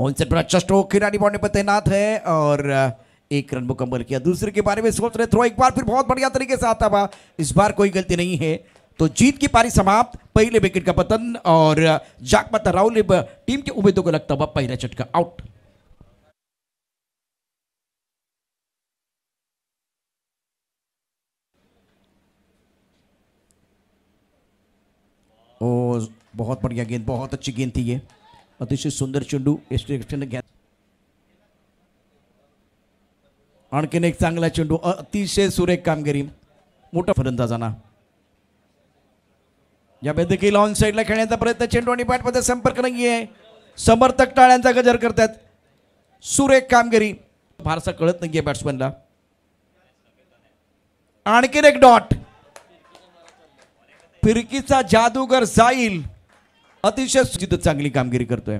उनसे अच्छा स्ट्रोक खिलाड़ी बॉन्डे पर तैनात है और एक रन मुकम्मल किया दूसरे के बारे में सोच रहे थ्रो एक बार फिर बहुत बढ़िया तरीके से आता हुआ इस बार कोई गलती नहीं है तो जीत की पारी समाप्त पहले विकेट का पतन और जाकमत राहुल टीम के उम्मीदों को लगता हुआ पहला चटका आउट ओ बहुत बढ़िया गेंद बहुत अच्छी गेंद थी ये अतिशय सुंदर चेंडू एस टी एक्सटेंड घ्या आणखीन एक चांगला चेंडू अतिशय सुरेख कामगिरी मोठा फलंदाजाना या वैद्यकीय ऑन साईडला खेळण्याचा प्रयत्न चेंडू आणि बॅटमध्ये संपर्क नाही आहे समर्थक टाळ्यांचा गजर करतात सुरेख कामगिरी फारसा कळत नाही आहे बॅट्समॅनला आणखीन एक डॉट फिरकीचा जादूगर जाईल अतिशय सुचित चांगली कामगिरी करतोय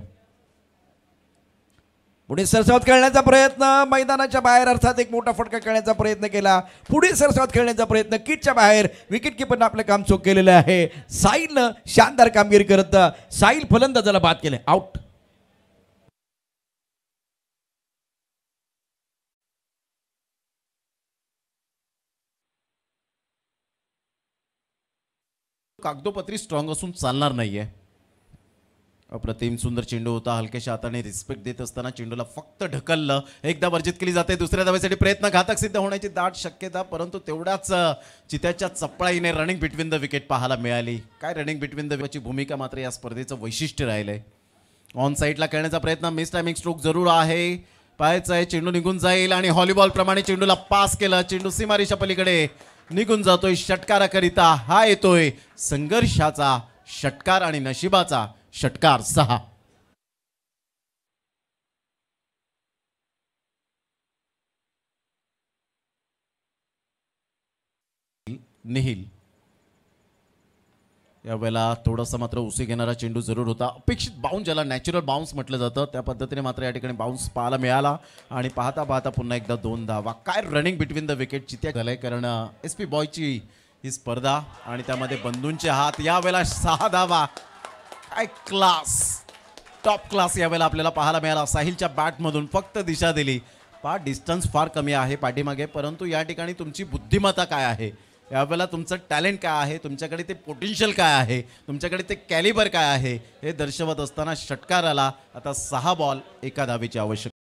पुढे सरसावत खेळण्याचा प्रयत्न मैदानाच्या बाहेर अर्थात एक मोठा फटका खेळण्याचा प्रयत्न केला पुढे सरसावत खेळण्याचा प्रयत्न किटच्या बाहेर विकेट किपरनं आपलं काम चोख केलेलं आहे साहिलनं शानदार कामगिरी करत साईल फलंदाजाला बाद केले आउट कागदोपत्री स्ट्रॉंग असून चालणार नाहीये अप्रतिम सुंदर चेंडू होता हलक्याशा हाताने रिस्पेक्ट देत असताना चेंडूला फक्त ढकललं एकदा वर्जित केली जाते दुसऱ्या धाव्यासाठी प्रयत्न घातक सिद्ध होण्याची दाट शक्यता परंतु तेवढ्याच चित्याच्या चपळाईने रनिंग बिटवीन द विकेट पाहायला मिळाली काय रनिंग बिटवीन द भूमिका मात्र या स्पर्धेचं वैशिष्ट्य राहिलंय ऑन साईडला करण्याचा प्रयत्न मिस टायमिंग स्ट्रोक जरूर आहे पाहायचं आहे चेंडू निघून जाईल आणि प्रमाणे चेंडूला पास केला चेंडू सीमारीच्या पलीकडे निघून जातोय षटकाराकरिता हा येतोय संघर्षाचा षटकार आणि नशिबाचा षटकार सहा निहिल यावेळेला थोडासा मात्र उसी घेणारा चेंडू जरूर होता अपेक्षित बाउंस ज्याला नॅचरल बाउन्स म्हटलं जातं त्या पद्धतीने मात्र या ठिकाणी बाउन्स पाहायला मिळाला आणि पाहता पाहता पुन्हा एकदा दोन धावा काय रनिंग बिटवीन द विकेट चित्या झालंय कारण एस पी बॉयची ही स्पर्धा आणि त्यामध्ये बंधूंचे हात यावेळेला सहा धावा काय क्लास टॉप क्लास यावेळेला आपल्याला पाहायला मिळाला साहिलच्या बॅटमधून फक्त दिशा दिली पा डिस्टन्स फार कमी आहे पाठीमागे परंतु या ठिकाणी तुमची बुद्धिमत्ता काय आहे यावेळेला तुमचं टॅलेंट काय आहे तुमच्याकडे ते पोटेन्शियल काय आहे तुमच्याकडे ते कॅलिबर काय आहे हे दर्शवत असताना षटकाराला आता सहा बॉल एका दावीची आवश्यक